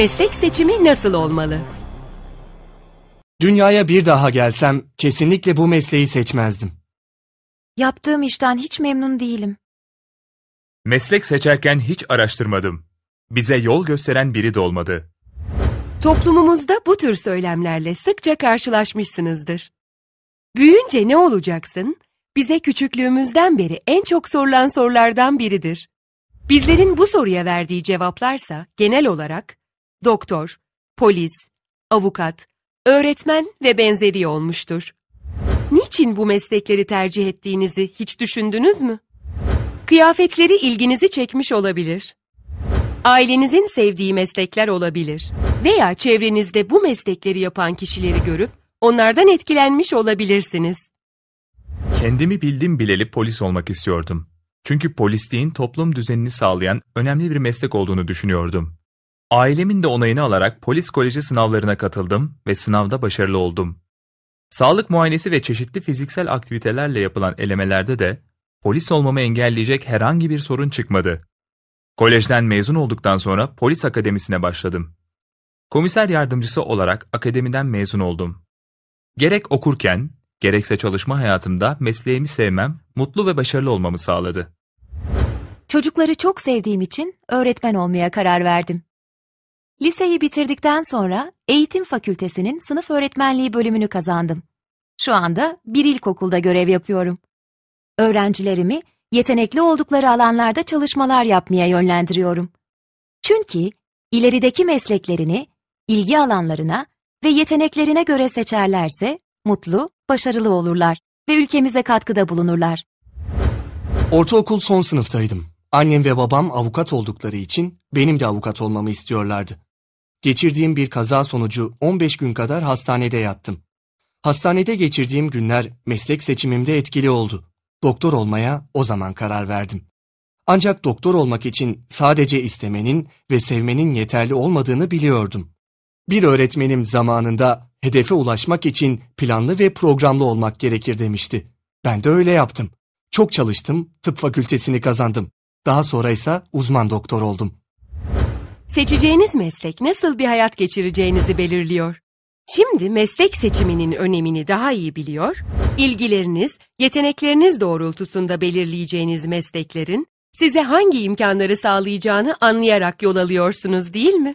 Meslek seçimi nasıl olmalı? Dünyaya bir daha gelsem kesinlikle bu mesleği seçmezdim. Yaptığım işten hiç memnun değilim. Meslek seçerken hiç araştırmadım. Bize yol gösteren biri de olmadı. Toplumumuzda bu tür söylemlerle sıkça karşılaşmışsınızdır. Büyünce ne olacaksın? Bize küçüklüğümüzden beri en çok sorulan sorulardan biridir. Bizlerin bu soruya verdiği cevaplarsa genel olarak doktor, polis, avukat, öğretmen ve benzeri olmuştur. Niçin bu meslekleri tercih ettiğinizi hiç düşündünüz mü? Kıyafetleri ilginizi çekmiş olabilir. Ailenizin sevdiği meslekler olabilir. Veya çevrenizde bu meslekleri yapan kişileri görüp onlardan etkilenmiş olabilirsiniz. Kendimi bildim bileli polis olmak istiyordum. Çünkü polisliğin toplum düzenini sağlayan önemli bir meslek olduğunu düşünüyordum. Ailemin de onayını alarak polis koleji sınavlarına katıldım ve sınavda başarılı oldum. Sağlık muayenesi ve çeşitli fiziksel aktivitelerle yapılan elemelerde de polis olmamı engelleyecek herhangi bir sorun çıkmadı. Kolejden mezun olduktan sonra polis akademisine başladım. Komiser yardımcısı olarak akademiden mezun oldum. Gerek okurken, gerekse çalışma hayatımda mesleğimi sevmem, mutlu ve başarılı olmamı sağladı. Çocukları çok sevdiğim için öğretmen olmaya karar verdim. Liseyi bitirdikten sonra eğitim fakültesinin sınıf öğretmenliği bölümünü kazandım. Şu anda bir ilkokulda görev yapıyorum. Öğrencilerimi yetenekli oldukları alanlarda çalışmalar yapmaya yönlendiriyorum. Çünkü ilerideki mesleklerini, ilgi alanlarına ve yeteneklerine göre seçerlerse mutlu, başarılı olurlar ve ülkemize katkıda bulunurlar. Ortaokul son sınıftaydım. Annem ve babam avukat oldukları için benim de avukat olmamı istiyorlardı. Geçirdiğim bir kaza sonucu 15 gün kadar hastanede yattım. Hastanede geçirdiğim günler meslek seçimimde etkili oldu. Doktor olmaya o zaman karar verdim. Ancak doktor olmak için sadece istemenin ve sevmenin yeterli olmadığını biliyordum. Bir öğretmenim zamanında hedefe ulaşmak için planlı ve programlı olmak gerekir demişti. Ben de öyle yaptım. Çok çalıştım, tıp fakültesini kazandım. Daha sonra ise uzman doktor oldum seçeceğiniz meslek nasıl bir hayat geçireceğinizi belirliyor. Şimdi meslek seçiminin önemini daha iyi biliyor, ilgileriniz, yetenekleriniz doğrultusunda belirleyeceğiniz mesleklerin size hangi imkanları sağlayacağını anlayarak yol alıyorsunuz değil mi?